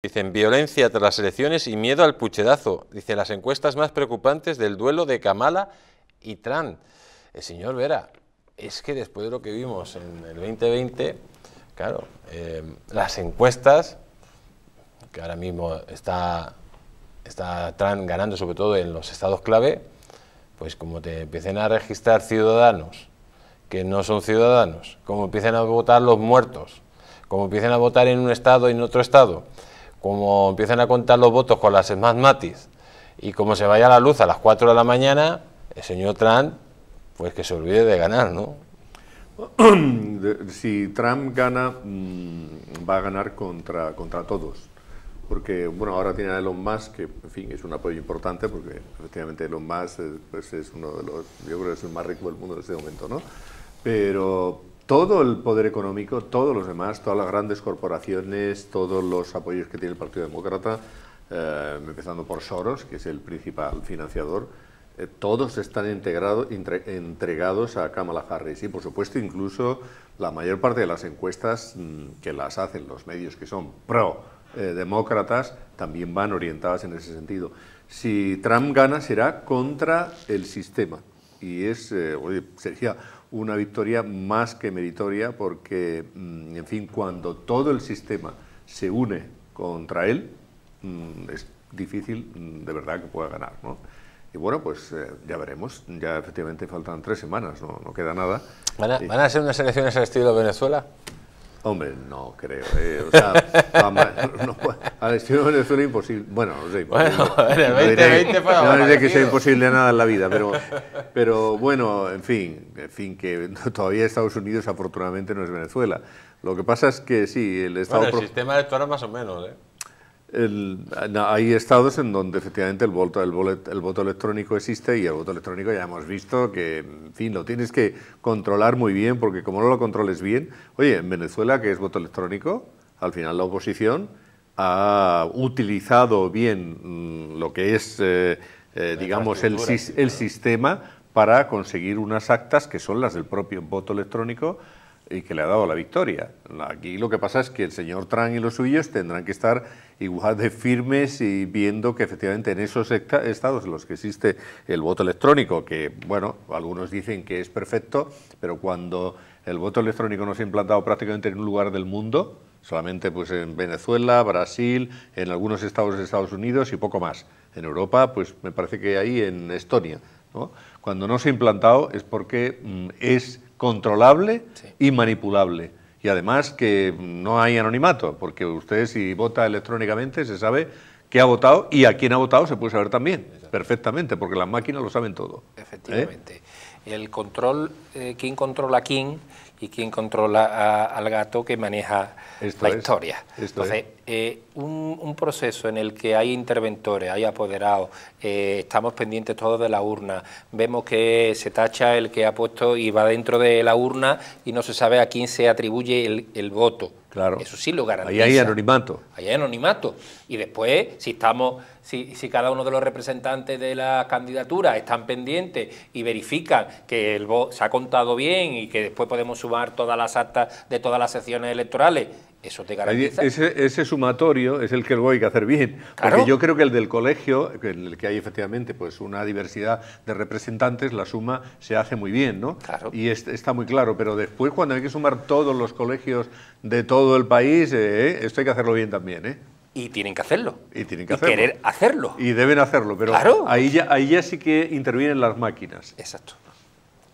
Dicen violencia tras las elecciones y miedo al puchedazo. Dicen las encuestas más preocupantes del duelo de Kamala y Trump. El señor Vera, es que después de lo que vimos en el 2020, claro, eh, las encuestas, que ahora mismo está, está Trump ganando sobre todo en los estados clave, pues como te empiecen a registrar ciudadanos que no son ciudadanos, como empiecen a votar los muertos, como empiecen a votar en un estado y en otro estado, como empiezan a contar los votos con las Smart Matis y como se vaya la luz a las 4 de la mañana, el señor Trump, pues que se olvide de ganar, ¿no? Si Trump gana, mm, va a ganar contra, contra todos. Porque, bueno, ahora tiene a Elon Musk, que, en fin, es un apoyo importante, porque efectivamente Elon Musk pues, es uno de los, yo creo es el más rico del mundo en este momento, ¿no? Pero, todo el poder económico, todos los demás, todas las grandes corporaciones, todos los apoyos que tiene el Partido Demócrata, eh, empezando por Soros, que es el principal financiador, eh, todos están integrado, entregados a Kamala Harris. Y por supuesto, incluso la mayor parte de las encuestas mm, que las hacen los medios que son pro-demócratas eh, también van orientadas en ese sentido. Si Trump gana, será contra el sistema. Y es, oye, Sergio una victoria más que meritoria porque, mm, en fin, cuando todo el sistema se une contra él, mm, es difícil mm, de verdad que pueda ganar. ¿no? Y bueno, pues eh, ya veremos. Ya efectivamente faltan tres semanas, no, no queda nada. ¿Van a, eh, ¿Van a ser unas elecciones al estilo Venezuela? Hombre, no creo. Eh. O sea, a no, al estilo de Venezuela imposible. Bueno, no sé. Imposible. Bueno, en el 2020 fue No que sea imposible nada en la vida, pero, pero bueno, en fin, en fin, que todavía Estados Unidos afortunadamente no es Venezuela. Lo que pasa es que sí, el Estado... Bueno, el sistema electoral más o menos, ¿eh? hay estados en donde efectivamente el voto, el, voto electrónico existe y el voto electrónico ya hemos visto que, en fin, lo tienes que controlar muy bien porque como no lo controles bien, oye, en Venezuela que es voto electrónico, al final la oposición ha utilizado bien mm, lo que es, eh, eh, digamos, el sistema para conseguir unas actas que son las del propio voto electrónico y que le ha dado la victoria. Aquí lo que pasa es que el señor Trump y los suyos tendrán que estar igual de firmes y viendo que efectivamente en esos estados en los que existe el voto electrónico, que bueno, algunos dicen que es perfecto, pero cuando el voto electrónico no se ha implantado prácticamente en ningún lugar del mundo, solamente pues en Venezuela, Brasil, en algunos estados de Estados Unidos y poco más. En Europa, pues me parece que ahí en Estonia. ¿no? Cuando no se ha implantado es porque mm, es controlable y manipulable. Y además que no hay anonimato, porque usted si vota electrónicamente se sabe que ha votado y a quién ha votado se puede saber también perfectamente, porque las máquinas lo saben todo. ¿eh? Efectivamente. El control, eh, quién controla a quién y quién controla al gato que maneja la historia. Entonces, eh, un, proceso en el que hay interventores, hay apoderados, estamos pendientes todos de la urna, vemos que se tacha el que ha puesto y va dentro de la urna y no se sabe a quién se atribuye el voto. Claro. Eso sí lo garantiza. Ahí hay anonimato. Ahí hay anonimato. Y después, si estamos, si, cada uno de los representantes de la candidatura están pendientes y verifican que el voto se ha contado bien y que después podemos sumar todas las actas de todas las secciones electorales eso te garantiza. Ese, sumatorio es el que luego hay que hacer bien. Porque yo creo que el del colegio, en el que hay efectivamente pues una diversidad de representantes, la suma se hace muy bien, ¿no? Claro. Y está muy claro. Pero después, cuando hay que sumar todos los colegios de todo el país, eh, eh, esto hay que hacerlo bien también, ¿eh? Y tienen que hacerlo. Y tienen que querer hacerlo. Y deben hacerlo, pero ahí, ya, ahí ya sí que intervienen las máquinas. Exacto.